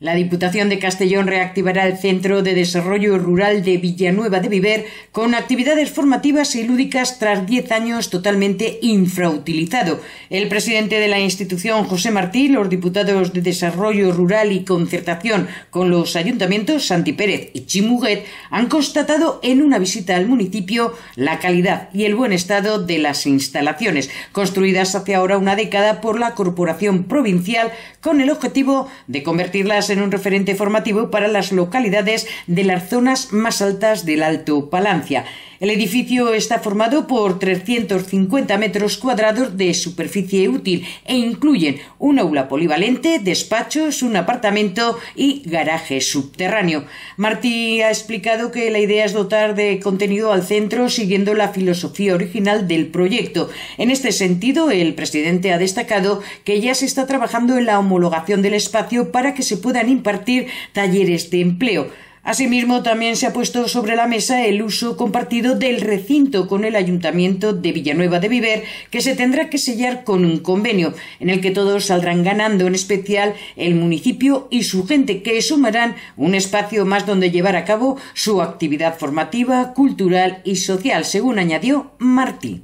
La Diputación de Castellón reactivará el Centro de Desarrollo Rural de Villanueva de Viver con actividades formativas y lúdicas tras 10 años totalmente infrautilizado. El presidente de la institución, José Martí, los diputados de Desarrollo Rural y Concertación con los ayuntamientos Santi Pérez y Chimuguet han constatado en una visita al municipio la calidad y el buen estado de las instalaciones, construidas hace ahora una década por la Corporación Provincial con el objetivo de convertirlas en un referente formativo para las localidades de las zonas más altas del Alto Palancia. El edificio está formado por 350 metros cuadrados de superficie útil e incluyen un aula polivalente, despachos, un apartamento y garaje subterráneo. Martí ha explicado que la idea es dotar de contenido al centro siguiendo la filosofía original del proyecto. En este sentido, el presidente ha destacado que ya se está trabajando en la homologación del espacio para que se pueda impartir talleres de empleo. Asimismo, también se ha puesto sobre la mesa el uso compartido del recinto con el Ayuntamiento de Villanueva de Viver, que se tendrá que sellar con un convenio, en el que todos saldrán ganando, en especial el municipio y su gente, que sumarán un espacio más donde llevar a cabo su actividad formativa, cultural y social, según añadió Martí.